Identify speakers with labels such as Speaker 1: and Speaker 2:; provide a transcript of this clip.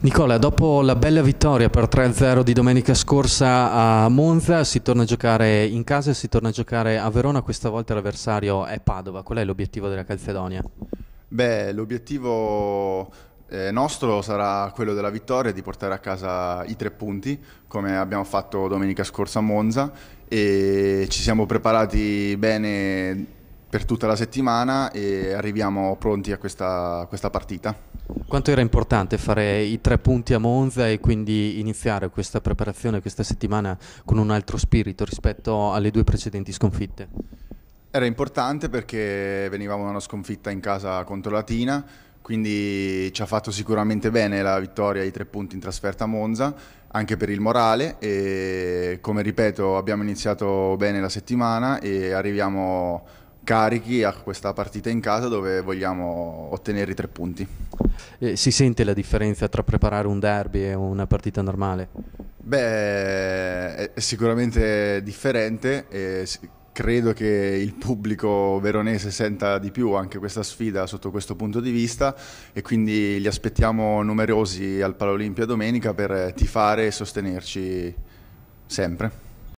Speaker 1: Nicola, dopo la bella vittoria per 3-0 di domenica scorsa a Monza, si torna a giocare in casa e si torna a giocare a Verona, questa volta l'avversario è Padova, qual è l'obiettivo della Calcedonia?
Speaker 2: Beh, l'obiettivo eh, nostro sarà quello della vittoria, di portare a casa i tre punti, come abbiamo fatto domenica scorsa a Monza, e ci siamo preparati bene per tutta la settimana e arriviamo pronti a questa, a questa, partita.
Speaker 1: Quanto era importante fare i tre punti a Monza e quindi iniziare questa preparazione questa settimana con un altro spirito rispetto alle due precedenti sconfitte?
Speaker 2: Era importante perché venivamo da una sconfitta in casa contro Latina, quindi ci ha fatto sicuramente bene la vittoria i tre punti in trasferta a Monza, anche per il morale e come ripeto abbiamo iniziato bene la settimana e arriviamo carichi a questa partita in casa dove vogliamo ottenere i tre punti.
Speaker 1: Eh, si sente la differenza tra preparare un derby e una partita normale?
Speaker 2: Beh, è sicuramente differente e credo che il pubblico veronese senta di più anche questa sfida sotto questo punto di vista e quindi li aspettiamo numerosi al Palo Olimpia domenica per tifare e sostenerci sempre.